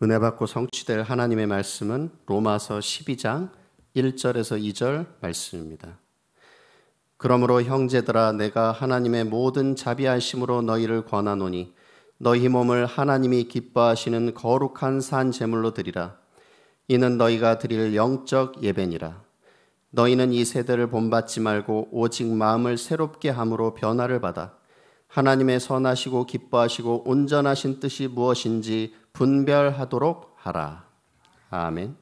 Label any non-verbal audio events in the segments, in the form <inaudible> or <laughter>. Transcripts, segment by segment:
은혜 받고 성취될 하나님의 말씀은 로마서 12장 1절에서 2절 말씀입니다. 그러므로 형제들아 내가 하나님의 모든 자비하심으로 너희를 권하노니 너희 몸을 하나님이 기뻐하시는 거룩한 산 제물로 드리라 이는 너희가 드릴 영적 예배니라 너희는 이 세대를 본받지 말고 오직 마음을 새롭게 함으로 변화를 받아 하나님의 선하시고 기뻐하시고 온전하신 뜻이 무엇인지 분별하도록 하라. 아멘.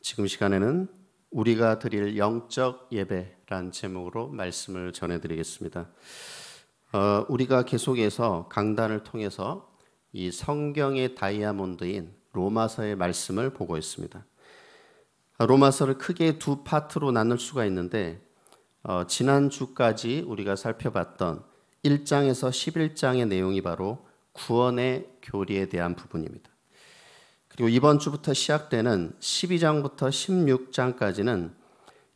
지금 시간에는 우리가 드릴 영적 예배란 제목으로 말씀을 전해드리겠습니다. 어, 우리가 계속해서 강단을 통해서 이 성경의 다이아몬드인 로마서의 말씀을 보고 있습니다. 로마서를 크게 두 파트로 나눌 수가 있는데 어, 지난 주까지 우리가 살펴봤던 1장에서 11장의 내용이 바로 구원의 교리에 대한 부분입니다. 그리고 이번 주부터 시작되는 12장부터 16장까지는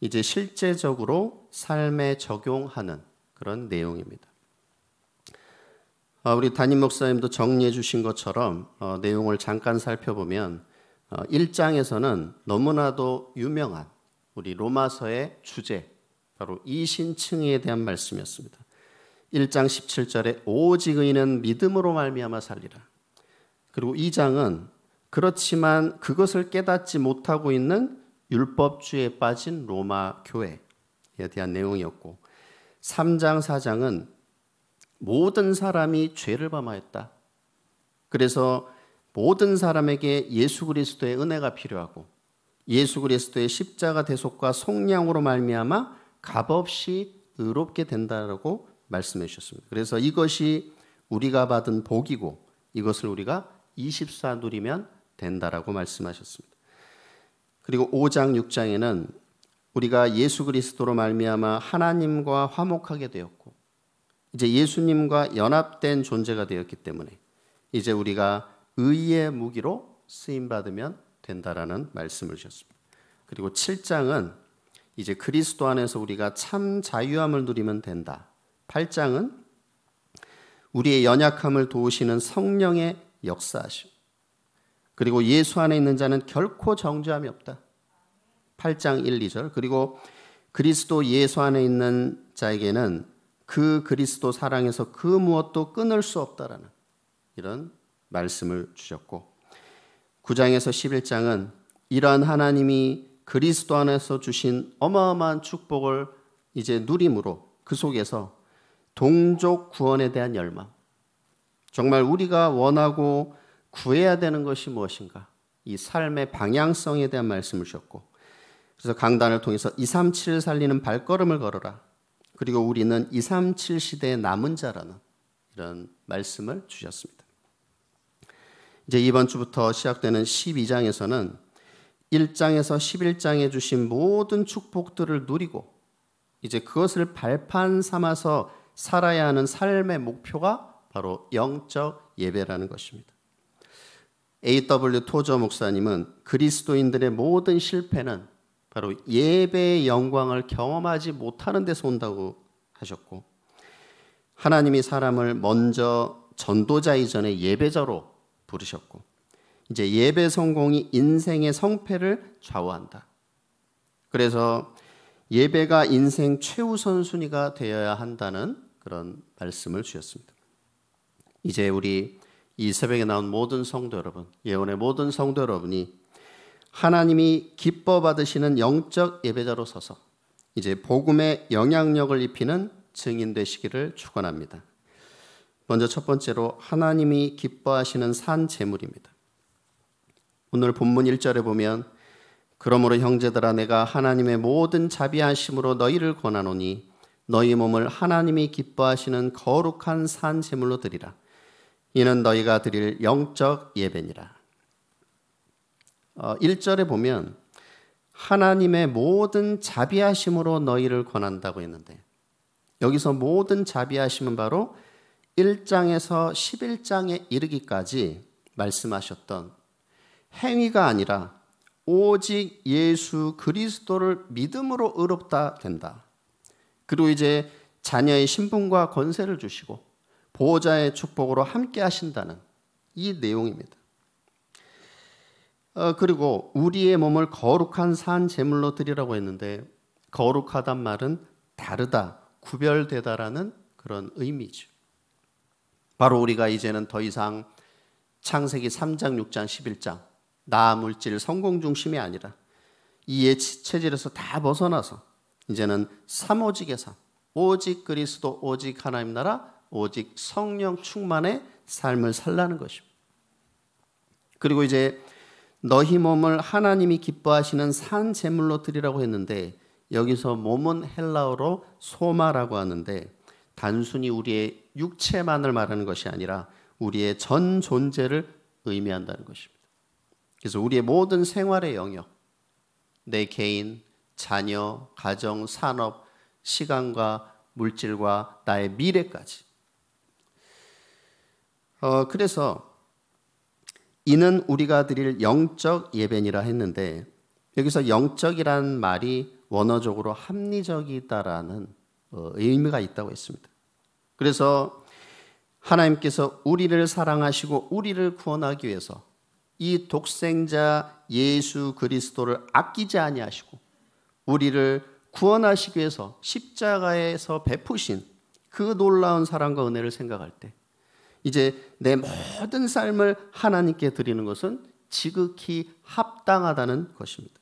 이제 실제적으로 삶에 적용하는 그런 내용입니다. 어, 우리 담임 목사님도 정리해 주신 것처럼 어, 내용을 잠깐 살펴보면 1장에서는 어, 너무나도 유명한 우리 로마서의 주제, 바로 이신층에 대한 말씀이었습니다. 1장 17절에 오직 의인은 믿음으로 말미암아 살리라. 그리고 2장은 그렇지만 그것을 깨닫지 못하고 있는 율법주의에 빠진 로마 교회에 대한 내용이었고 3장 4장은 모든 사람이 죄를 범하였다. 그래서 모든 사람에게 예수 그리스도의 은혜가 필요하고 예수 그리스도의 십자가 대속과 속량으로 말미암아 값없이 의롭게 된다라고 말씀해 주셨습니다. 그래서 이것이 우리가 받은 복이고 이것을 우리가 24 누리면 된다라고 말씀하셨습니다. 그리고 5장 6장에는 우리가 예수 그리스도로 말미암아 하나님과 화목하게 되었고 이제 예수님과 연합된 존재가 되었기 때문에 이제 우리가 의의 무기로 쓰임 받으면 된다라는 말씀을 주셨습니다. 그리고 7장은 이제 그리스도 안에서 우리가 참 자유함을 누리면 된다. 8장은 우리의 연약함을 도우시는 성령의 역사하심. 그리고 예수 안에 있는 자는 결코 정죄함이 없다. 8장 1, 2절. 그리고 그리스도 예수 안에 있는 자에게는 그 그리스도 사랑에서 그 무엇도 끊을 수 없다라는 이런 말씀을 주셨고 9장에서 11장은 이러한 하나님이 그리스도 안에서 주신 어마어마한 축복을 이제 누림으로 그 속에서 동족 구원에 대한 열망. 정말 우리가 원하고 구해야 되는 것이 무엇인가? 이 삶의 방향성에 대한 말씀을 주셨고, 그래서 강단을 통해서 237을 살리는 발걸음을 걸어라. 그리고 우리는 237 시대의 남은 자라는 이런 말씀을 주셨습니다. 이제 이번 주부터 시작되는 12장에서는 1장에서 11장에 주신 모든 축복들을 누리고 이제 그것을 발판 삼아서 살아야 하는 삶의 목표가 바로 영적 예배라는 것입니다. A.W. 토저 목사님은 그리스도인들의 모든 실패는 바로 예배의 영광을 경험하지 못하는 데서 온다고 하셨고 하나님이 사람을 먼저 전도자 이전에 예배자로 부르셨고 이제 예배 성공이 인생의 성패를 좌우한다. 그래서 예배가 인생 최우선 순위가 되어야 한다는 그런 말씀을 주셨습니다. 이제 우리 이 새벽에 나온 모든 성도 여러분, 예언의 모든 성도 여러분이 하나님이 기뻐 받으시는 영적 예배자로 서서 이제 복음의 영향력을 입히는 증인 되시기를 축원합니다. 먼저 첫 번째로 하나님이 기뻐하시는 산 제물입니다. 오늘 본문 1절에 보면 그러므로 형제들아 내가 하나님의 모든 자비하심으로 너희를 권하노니 너희 몸을 하나님이 기뻐하시는 거룩한 산 제물로 드리라. 이는 너희가 드릴 영적 예배니라. 어, 1절에 보면 하나님의 모든 자비하심으로 너희를 권한다고 했는데 여기서 모든 자비하심은 바로 1장에서 11장에 이르기까지 말씀하셨던 행위가 아니라 오직 예수 그리스도를 믿음으로 의롭다 된다. 그리고 이제 자녀의 신분과 권세를 주시고 보호자의 축복으로 함께 하신다는 이 내용입니다. 어, 그리고 우리의 몸을 거룩한 산 제물로 드리라고 했는데 거룩하단 말은 다르다, 구별되다라는 그런 의미죠. 바로 우리가 이제는 더 이상 창세기 3장, 6장, 11장 나 물질 성공 중심이 아니라 이의 체질에서 다 벗어나서 이제는 사모직에서 오직 그리스도, 오직 하나님 나라, 오직 성령 충만의 삶을 살라는 것입니다. 그리고 이제 너희 몸을 하나님이 기뻐하시는 산 제물로 드리라고 했는데 여기서 몸은 헬라어로 소마라고 하는데 단순히 우리의 육체만을 말하는 것이 아니라 우리의 전 존재를 의미한다는 것입니다. 그래서 우리의 모든 생활의 영역, 내 개인, 자녀, 가정, 산업, 시간과 물질과 나의 미래까지. 어, 그래서 이는 우리가 드릴 영적 예배니라 했는데 여기서 영적이란 말이 원어적으로 합리적이다라는 어, 의미가 있다고 했습니다. 그래서 하나님께서 우리를 사랑하시고 우리를 구원하기 위해서 이 독생자 예수 그리스도를 아끼지 아니하시고 우리를 구원하시기 위해서 십자가에서 베푸신 그 놀라운 사랑과 은혜를 생각할 때 이제 내 모든 삶을 하나님께 드리는 것은 지극히 합당하다는 것입니다.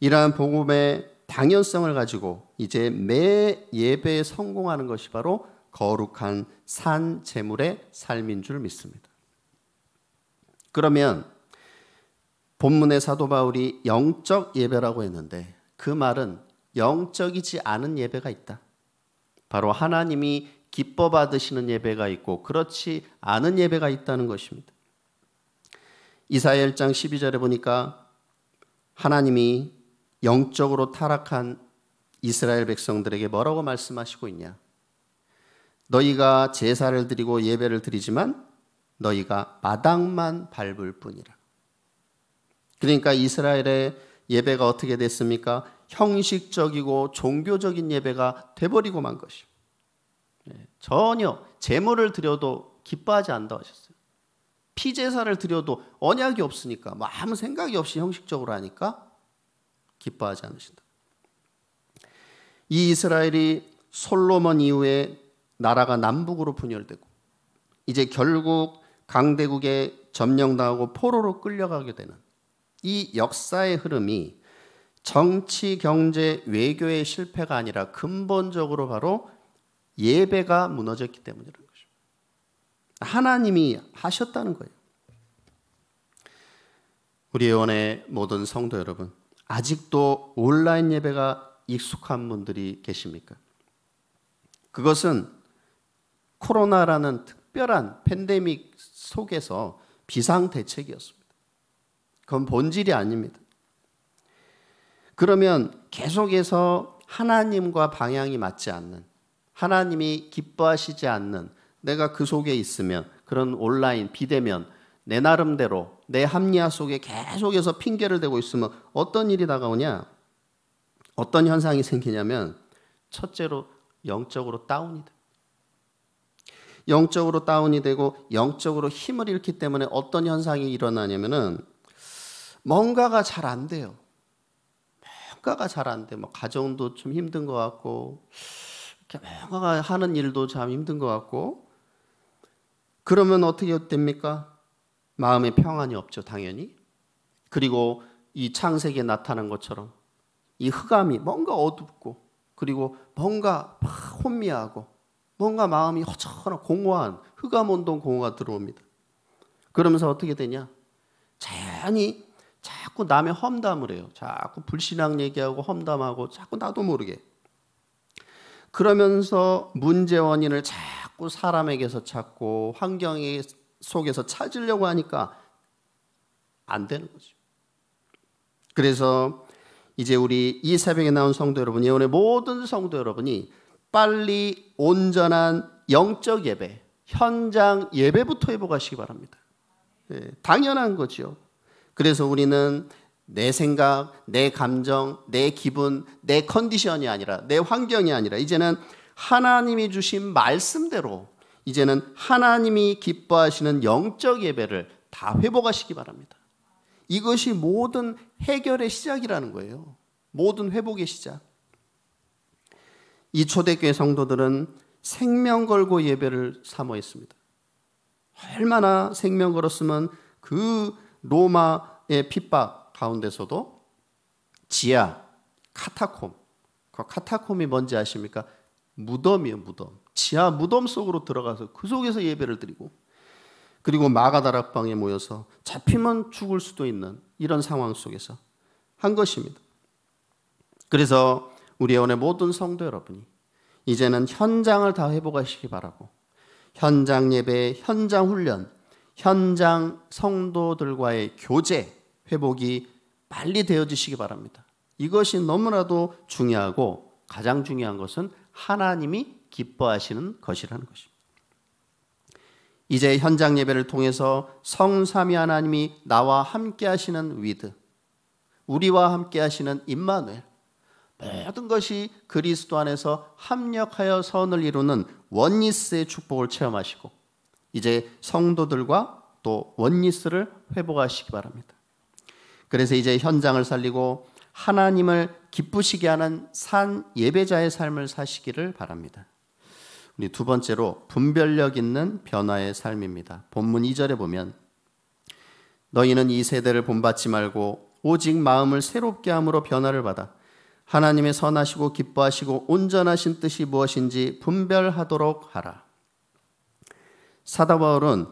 이러한 복음의 당연성을 가지고 이제 매 예배에 성공하는 것이 바로 거룩한 산 제물의 삶인 줄 믿습니다. 그러면 본문의 사도 바울이 영적 예배라고 했는데 그 말은 영적이지 않은 예배가 있다. 바로 하나님이 기뻐 받으시는 예배가 있고 그렇지 않은 예배가 있다는 것입니다. 이사야 1장 12절에 보니까 하나님이 영적으로 타락한 이스라엘 백성들에게 뭐라고 말씀하시고 있냐? 너희가 제사를 드리고 예배를 드리지만 너희가 마당만 밟을 뿐이라. 그러니까 이스라엘의 예배가 어떻게 됐습니까? 형식적이고 종교적인 예배가 돼버리고 만 것이요. 네, 전혀 재물을 드려도 기뻐하지 않다 하셨어요. 피제사를 드려도 언약이 없으니까 뭐 아무 생각이 없이 형식적으로 하니까 기뻐하지 않으신다. 이 이스라엘이 솔로몬 이후에 나라가 남북으로 분열되고 이제 결국 강대국에 점령당하고 포로로 끌려가게 되는 이 역사의 흐름이 정치, 경제, 외교의 실패가 아니라 근본적으로 바로 예배가 무너졌기 때문이라는 거죠. 하나님이 하셨다는 거예요. 우리 예원의 모든 성도 여러분, 아직도 온라인 예배가 익숙한 분들이 계십니까? 그것은 코로나라는 특별한 팬데믹 속에서 비상 대책이었습니다. 그건 본질이 아닙니다. 그러면 계속해서 하나님과 방향이 맞지 않는, 하나님이 기뻐하시지 않는, 내가 그 속에 있으면 그런 온라인 비대면 내 나름대로 내 합리화 속에 계속해서 핑계를 대고 있으면 어떤 일이 다가오냐? 어떤 현상이 생기냐면 첫째로 영적으로 다운이 돼. 영적으로 다운이 되고 영적으로 힘을 잃기 때문에 어떤 현상이 일어나냐면은 뭔가가 잘 안 돼요. 뭔가가 잘 안 돼. 뭐 가정도 좀 힘든 것 같고 뭔가가 하는 일도 참 힘든 것 같고 그러면 어떻게 됩니까? 마음에 평안이 없죠, 당연히. 그리고 이 창세기에 나타난 것처럼 이 흑암이 뭔가 어둡고 그리고 뭔가 막 혼미하고 뭔가 마음이 허전한 공허한 흑암 운동 공허가 들어옵니다. 그러면서 어떻게 되냐? 자연히 자꾸 남의 험담을 해요. 자꾸 불신앙 얘기하고 험담하고 자꾸 나도 모르게. 그러면서 문제 원인을 자꾸 사람에게서 찾고 환경 속에서 찾으려고 하니까 안 되는 거죠. 그래서 이제 우리 이 새벽에 나온 성도 여러분, 예언의 모든 성도 여러분이 빨리 온전한 영적 예배, 현장 예배부터 해보하시기 바랍니다. 예, 당연한 거죠. 그래서 우리는 내 생각, 내 감정, 내 기분, 내 컨디션이 아니라 내 환경이 아니라 이제는 하나님이 주신 말씀대로 이제는 하나님이 기뻐하시는 영적 예배를 다 회복하시기 바랍니다. 이것이 모든 해결의 시작이라는 거예요. 모든 회복의 시작. 이 초대교회 성도들은 생명 걸고 예배를 사모했습니다. 얼마나 생명 걸었으면 그 로마의 핍박 가운데서도 지하, 카타콤. 그 카타콤이 뭔지 아십니까? 무덤이에요, 무덤. 지하 무덤 속으로 들어가서 그 속에서 예배를 드리고 그리고 마가다락방에 모여서 잡히면 죽을 수도 있는 이런 상황 속에서 한 것입니다. 그래서 우리 예원의 모든 성도 여러분이 이제는 현장을 다 회복하시기 바라고 현장 예배, 현장 훈련, 현장 성도들과의 교제 회복이 빨리 되어지시기 바랍니다. 이것이 너무나도 중요하고 가장 중요한 것은 하나님이 기뻐하시는 것이라는 것입니다. 이제 현장 예배를 통해서 성삼위 하나님이 나와 함께 하시는 위드, 우리와 함께 하시는 임마누엘, 모든 것이 그리스도 안에서 합력하여 선을 이루는 원리스의 축복을 체험하시고 이제 성도들과 또 원리스를 회복하시기 바랍니다. 그래서 이제 현장을 살리고 하나님을 기쁘시게 하는 산 예배자의 삶을 사시기를 바랍니다. 우리 두 번째로 분별력 있는 변화의 삶입니다. 본문 2절에 보면 너희는 이 세대를 본받지 말고 오직 마음을 새롭게 함으로 변화를 받아 하나님의 선하시고 기뻐하시고 온전하신 뜻이 무엇인지 분별하도록 하라. 사도 바울은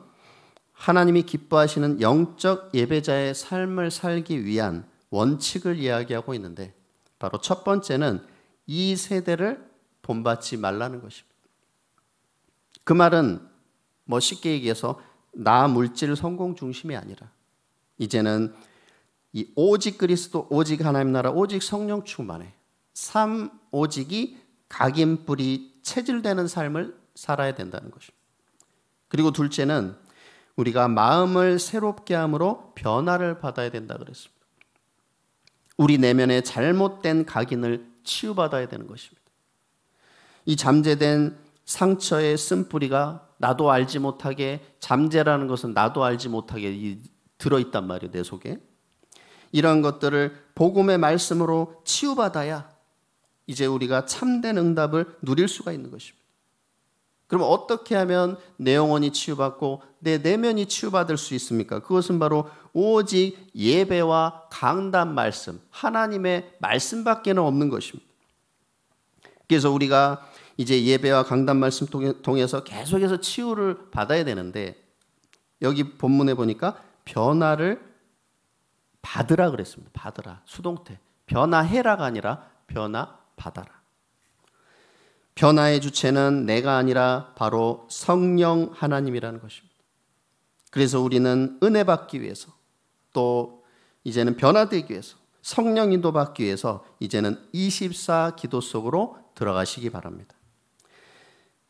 하나님이 기뻐하시는 영적 예배자의 삶을 살기 위한 원칙을 이야기하고 있는데 바로 첫 번째는 이 세대를 본받지 말라는 것입니다. 그 말은 뭐 쉽게 얘기해서 나 물질 성공 중심이 아니라 이제는 이 오직 그리스도 오직 하나님 나라 오직 성령 충만에 삶 오직이 각인 뿌리 체질되는 삶을 살아야 된다는 것입니다. 그리고 둘째는 우리가 마음을 새롭게 함으로 변화를 받아야 된다 그랬습니다. 우리 내면의 잘못된 각인을 치유받아야 되는 것입니다. 이 잠재된 상처의 쓴뿌리가 나도 알지 못하게 잠재라는 것은 나도 알지 못하게 들어 있단 말이에요, 내 속에. 이러 것들을 복음의 말씀으로 치유받아야 이제 우리가 참된 응답을 누릴 수가 있는 것입니다. 그럼 어떻게 하면 내 영혼이 치유받고 내 내면이 치유받을 수 있습니까? 그것은 바로 오직 예배와 강단 말씀, 하나님의 말씀밖에는 없는 것입니다. 그래서 우리가 이제 예배와 강단 말씀 통해서 계속해서 치유를 받아야 되는데 여기 본문에 보니까 변화를 받으라 그랬습니다. 받으라. 수동태. 변화해라가 아니라 변화 받아라. 변화의 주체는 내가 아니라 바로 성령 하나님이라는 것입니다. 그래서 우리는 은혜 받기 위해서 또 이제는 변화되기 위해서 성령 인도 받기 위해서 이제는 24 기도 속으로 들어가시기 바랍니다.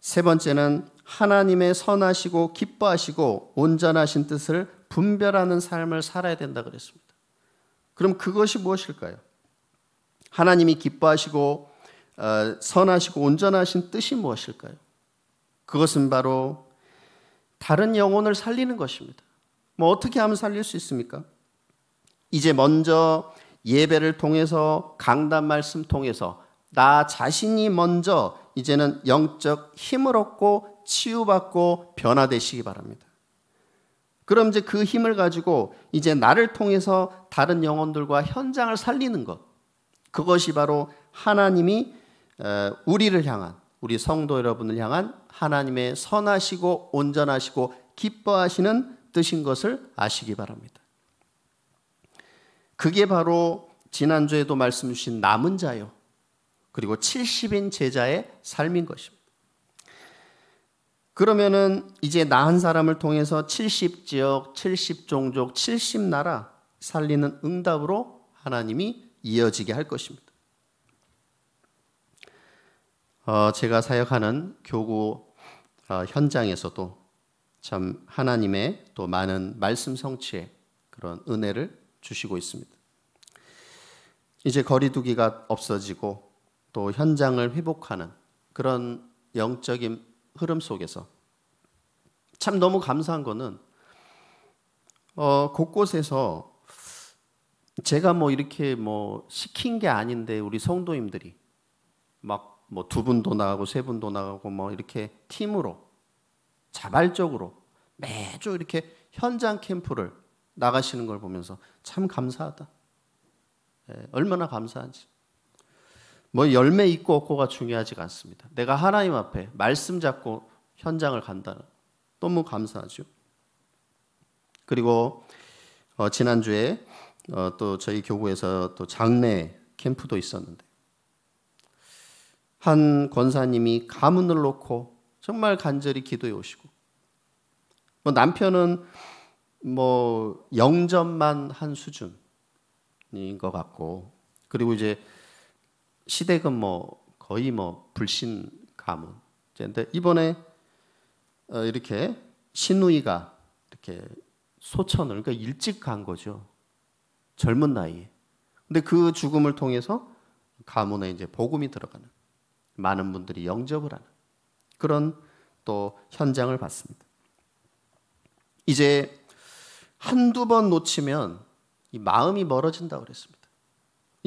세 번째는 하나님의 선하시고 기뻐하시고 온전하신 뜻을 분별하는 삶을 살아야 된다 그랬습니다. 그럼 그것이 무엇일까요? 하나님이 기뻐하시고 어, 선하시고 온전하신 뜻이 무엇일까요? 그것은 바로 다른 영혼을 살리는 것입니다. 뭐 어떻게 하면 살릴 수 있습니까? 이제 먼저 예배를 통해서 강단 말씀 통해서 나 자신이 먼저 이제는 영적 힘을 얻고 치유받고 변화되시기 바랍니다. 그럼 이제 그 힘을 가지고 이제 나를 통해서 다른 영혼들과 현장을 살리는 것. 그것이 바로 하나님이 우리를 향한 우리 성도 여러분을 향한 하나님의 선하시고 온전하시고 기뻐하시는 뜻인 것을 아시기 바랍니다. 그게 바로 지난주에도 말씀 주신 남은 자요. 그리고 70인 제자의 삶인 것입니다. 그러면은 이제 나한 사람을 통해서 70 지역, 70 종족, 70 나라 살리는 응답으로 하나님이 이어지게 할 것입니다. 어, 제가 사역하는 교구 어, 현장에서도 참 하나님의 또 많은 말씀 성취에 그런 은혜를 주시고 있습니다. 이제 거리두기가 없어지고 또 현장을 회복하는 그런 영적인 흐름 속에서 참 너무 감사한 거는 어, 곳곳에서 제가 뭐 이렇게 뭐 시킨 게 아닌데 우리 성도님들이 막 뭐두 분도 나가고 세 분도 나가고 뭐 이렇게 팀으로 자발적으로 매주 이렇게 현장 캠프를 나가시는 걸 보면서 참 감사하다. 예, 얼마나 감사한지. 뭐 열매 있고 없고가 중요하지가 않습니다. 내가 하나님 앞에 말씀 잡고 현장을 간다는 너무 감사하죠. 그리고 어, 지난주에 어, 또 저희 교구에서 또 장례 캠프도 있었는데 한 권사님이 가문을 놓고 정말 간절히 기도해 오시고 뭐 남편은 뭐 0점만 한 수준인 것 같고 그리고 이제 시댁은 뭐 거의 뭐 불신 가문. 그런데 이번에 어, 이렇게 신우이가 이렇게 소천을 그러니까 일찍 간 거죠. 젊은 나이에. 근데 그 죽음을 통해서 가문에 이제 복음이 들어가는. 많은 분들이 영접을 하는 그런 또 현장을 봤습니다. 이제 한두 번 놓치면 이 마음이 멀어진다고 그랬습니다.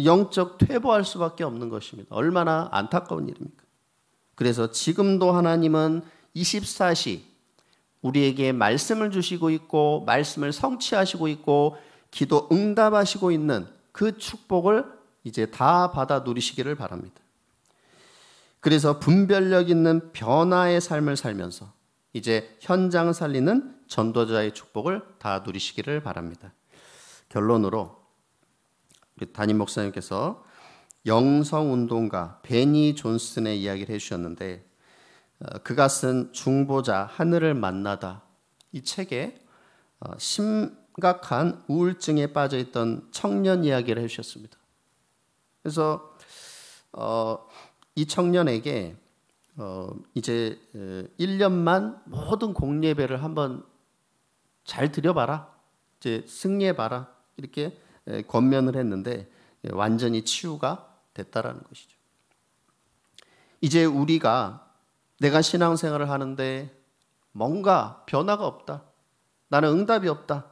영적 퇴보할 수밖에 없는 것입니다. 얼마나 안타까운 일입니까? 그래서 지금도 하나님은 24시 우리에게 말씀을 주시고 있고 말씀을 성취하시고 있고 기도 응답하시고 있는 그 축복을 이제 다 받아 누리시기를 바랍니다. 그래서 분별력 있는 변화의 삶을 살면서 이제 현장 살리는 전도자의 축복을 다 누리시기를 바랍니다. 결론으로 담임 목사님께서 영성 운동가 베니 존슨의 이야기를 해주셨는데 어, 그가 쓴 중보자 하늘을 만나다 이 책에 어, 심각한 우울증에 빠져 있던 청년 이야기를 해주셨습니다. 그래서 어, 이 청년에게 어, 이제 1년만 모든 공예배를 한번 잘 드려봐라. 이제 승리해봐라. 이렇게 권면을 했는데 예, 완전히 치유가 됐다라는 것이죠. 이제 우리가 내가 신앙생활을 하는데 뭔가 변화가 없다. 나는 응답이 없다.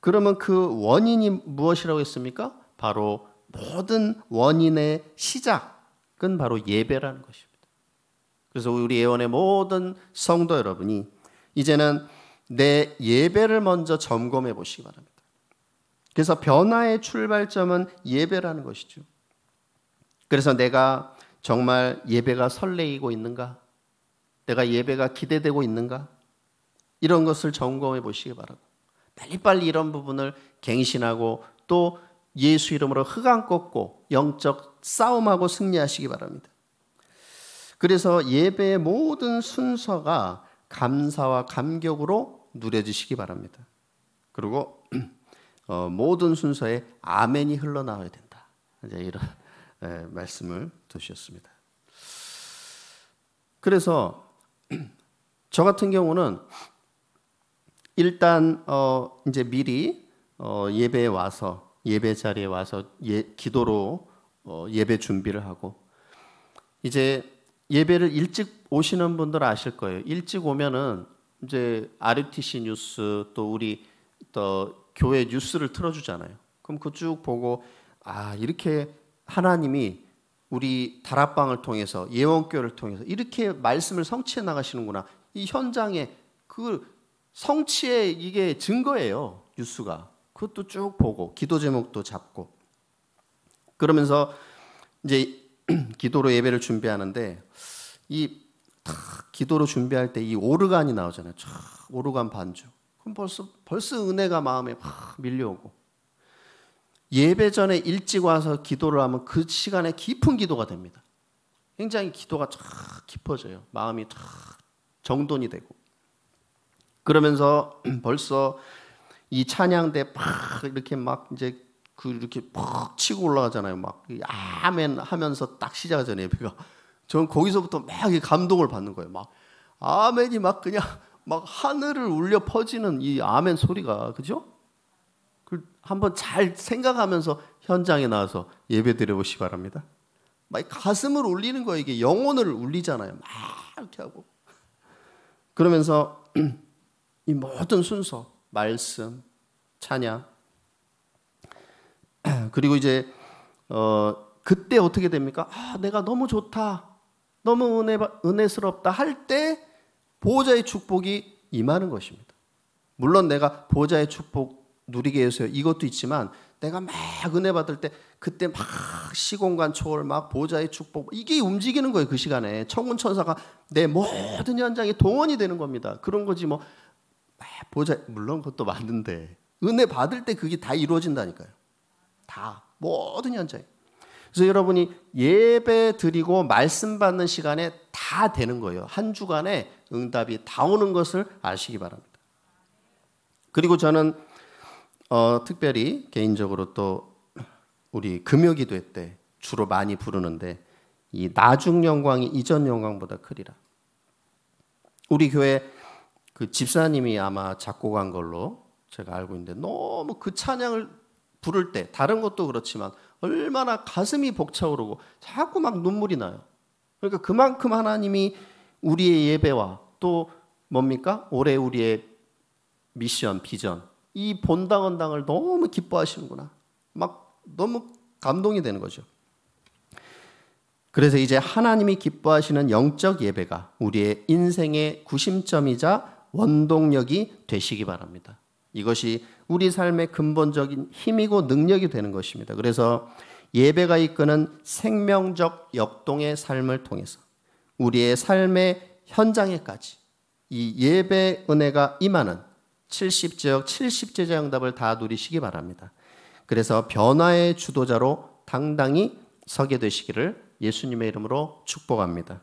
그러면 그 원인이 무엇이라고 했습니까? 바로 모든 원인의 시작, 그건 바로 예배라는 것입니다. 그래서 우리 예원의 모든 성도 여러분이 이제는 내 예배를 먼저 점검해 보시기 바랍니다. 그래서 변화의 출발점은 예배라는 것이죠. 그래서 내가 정말 예배가 설레이고 있는가? 내가 예배가 기대되고 있는가? 이런 것을 점검해 보시기 바라고. 빨리빨리 이런 부분을 갱신하고 또 예수 이름으로 흑안 꺾고 영적 싸움하고 승리하시기 바랍니다. 그래서 예배의 모든 순서가 감사와 감격으로 누려지시기 바랍니다. 그리고 <clears throat> 어, 모든 순서에 아멘이 흘러나와야 된다. 이제 이런 에, 예, 말씀을 두셨습니다. 그래서 <clears throat> 저 같은 경우는 일단 어, 이제 미리 어, 예배에 와서 예배 자리에 와서 예, 기도로 어, 예배 준비를 하고 이제 예배를 일찍 오시는 분들 아실 거예요. 일찍 오면은 이제 r t c 뉴스 또 우리 또 교회 뉴스를 틀어주잖아요. 그럼 그 쭉 보고 아 이렇게 하나님이 우리 다락방을 통해서 예원교를 통해서 이렇게 말씀을 성취해 나가시는구나. 이 현장에 그 성취의 이게 증거예요. 뉴스가 그것도 쭉 보고 기도 제목도 잡고 그러면서 이제 <clears throat> 기도로 예배를 준비하는데 이 기도로 준비할 때 이 오르간이 나오잖아요. 촥 오르간 반주. 그럼 벌써 벌써 은혜가 마음에 확 밀려오고 예배 전에 일찍 와서 기도를 하면 그 시간에 깊은 기도가 됩니다. 굉장히 기도가 촥 깊어져요. 마음이 촥 정돈이 되고 그러면서 <clears throat> 벌써 이 찬양대 팍 이렇게 막 이제 그 이렇게 푹 치고 올라가잖아요. 막 아멘 하면서 딱 시작하잖아요. 배가 저는 거기서부터 막 감동을 받는 거예요. 막 아멘이 막 그냥 막 하늘을 울려 퍼지는 이 아멘 소리가 그죠? 그 한번 잘 생각하면서 현장에 나와서 예배 드려보시 바랍니다. 막 가슴을 울리는 거예요. 이게 영혼을 울리잖아요. 막 이렇게 하고 그러면서 <clears throat> 이 모든 순서 말씀 찬양 그리고 이제 어, 그때 어떻게 됩니까? 아, 내가 너무 좋다. 너무 은혜, 은혜스럽다 할 때 보호자의 축복이 임하는 것입니다. 물론 내가 보호자의 축복 누리게 해서 이것도 있지만 내가 막 은혜 받을 때 그때 막 시공간 초월 막보호의 축복 이게 움직이는 거예요 그 시간에 청운 천사가 내 모든 현장에 동원이 되는 겁니다 그런 거지 뭐보호 아, 물론 그것도 맞는데 은혜 받을 때 그게 다 이루어진다니까요 다 모든 현장. 그래서 여러분이 예배 드리고 말씀 받는 시간에 다 되는 거예요. 한 주간에 응답이 다 오는 것을 아시기 바랍니다. 그리고 저는 어, 특별히 개인적으로 또 우리 금요기도회 때 주로 많이 부르는데 이 나중 영광이 이전 영광보다 크리라. 우리 교회 그 집사님이 아마 작곡한 걸로 제가 알고 있는데 너무 그 찬양을 부를 때 다른 것도 그렇지만 얼마나 가슴이 벅차오르고 자꾸 막 눈물이 나요. 그러니까 그만큼 하나님이 우리의 예배와 또 뭡니까? 올해 우리의 미션, 비전. 이 본당원당을 너무 기뻐하시는구나. 막 너무 감동이 되는 거죠. 그래서 이제 하나님이 기뻐하시는 영적 예배가 우리의 인생의 구심점이자 원동력이 되시기 바랍니다. 이것이 우리 삶의 근본적인 힘이고 능력이 되는 것입니다. 그래서 예배가 이끄는 생명적 역동의 삶을 통해서 우리의 삶의 현장에까지 이 예배 은혜가 임하는 70지역 70제자 응답을 다 누리시기 바랍니다. 그래서 변화의 주도자로 당당히 서게 되시기를 예수님의 이름으로 축복합니다.